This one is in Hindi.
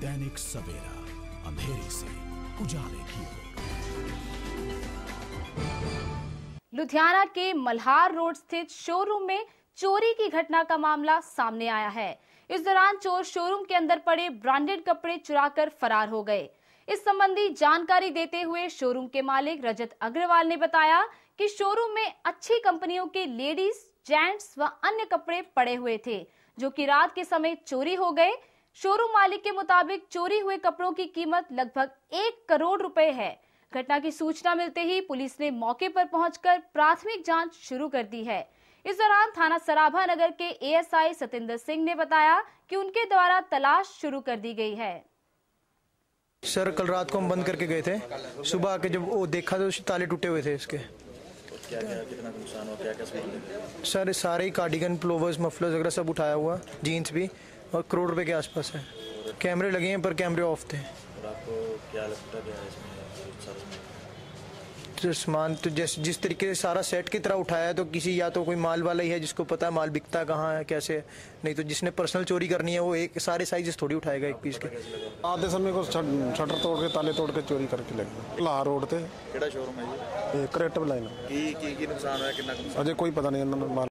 दैनिक सवेरा अंधेरे से उजाले की लुधियाना के मल्हार रोड स्थित शोरूम में चोरी की घटना का मामला सामने आया है इस दौरान चोर शोरूम के अंदर पड़े ब्रांडेड कपड़े चुराकर फरार हो गए इस संबंधी जानकारी देते हुए शोरूम के मालिक रजत अग्रवाल ने बताया कि शोरूम में अच्छी कंपनियों के लेडीज जेंट्स व अन्य कपड़े पड़े हुए थे जो कि रात के समय चोरी हो गए शोरूम मालिक के मुताबिक चोरी हुए कपड़ों की कीमत लगभग एक करोड़ रुपए है घटना की सूचना मिलते ही पुलिस ने मौके पर पहुंचकर प्राथमिक जांच शुरू कर दी है इस दौरान थाना सराभा नगर के एएसआई सतेंद्र सिंह ने बताया कि उनके द्वारा तलाश शुरू कर दी गई है सर कल रात को हम बंद करके गए थे सुबह आके जब वो देखा तो ताले टूटे हुए थे इसके क्या क्या कितना नुकसान हो क्या क्या सर सारे कार्डिगन प्लोवर्स मफलर्स वगैरह सब उठाया हुआ जीन्स भी और करोड़ रुपए के आसपास है कैमरे लगे हैं पर कैमरे ऑफ थे तो सामान तो जिस जिस तरीके से सारा सेट की तरह उठाया है तो किसी या तो कोई माल वाला ही है जिसको पता है माल बिकता कहाँ है कैसे नहीं तो जिसने पर्सनल चोरी करनी है वो एक सारे साइज थोड़ी उठाएगा एक पीस के आधे समय को शटर तोड़ के ताले तोड़ के चोरी करके लगे लाह रोड ते शोरूम है अजय कोई पता नहीं माल